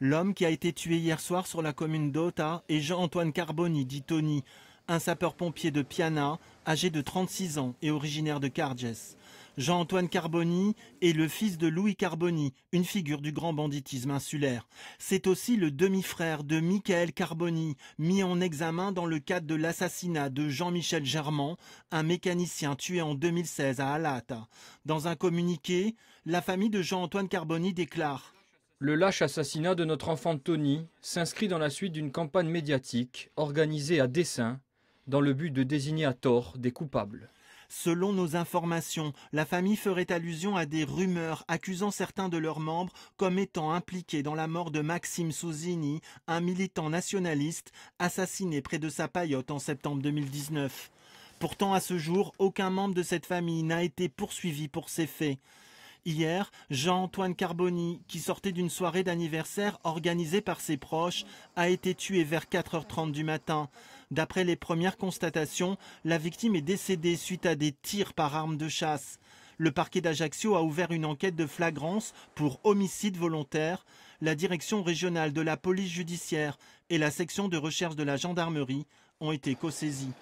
L'homme qui a été tué hier soir sur la commune d'Ota est Jean-Antoine Carboni, dit Tony, un sapeur-pompier de Piana, âgé de 36 ans et originaire de Carges. Jean-Antoine Carboni est le fils de Louis Carboni, une figure du grand banditisme insulaire. C'est aussi le demi-frère de Michael Carboni, mis en examen dans le cadre de l'assassinat de Jean-Michel Germand, un mécanicien tué en 2016 à Alata. Dans un communiqué, la famille de Jean-Antoine Carboni déclare le lâche assassinat de notre enfant Tony s'inscrit dans la suite d'une campagne médiatique organisée à dessein dans le but de désigner à tort des coupables. Selon nos informations, la famille ferait allusion à des rumeurs accusant certains de leurs membres comme étant impliqués dans la mort de Maxime Souzini, un militant nationaliste assassiné près de sa paillote en septembre 2019. Pourtant, à ce jour, aucun membre de cette famille n'a été poursuivi pour ces faits. Hier, Jean-Antoine Carboni, qui sortait d'une soirée d'anniversaire organisée par ses proches, a été tué vers 4h30 du matin. D'après les premières constatations, la victime est décédée suite à des tirs par arme de chasse. Le parquet d'Ajaccio a ouvert une enquête de flagrance pour homicide volontaire. La direction régionale de la police judiciaire et la section de recherche de la gendarmerie ont été co-saisies.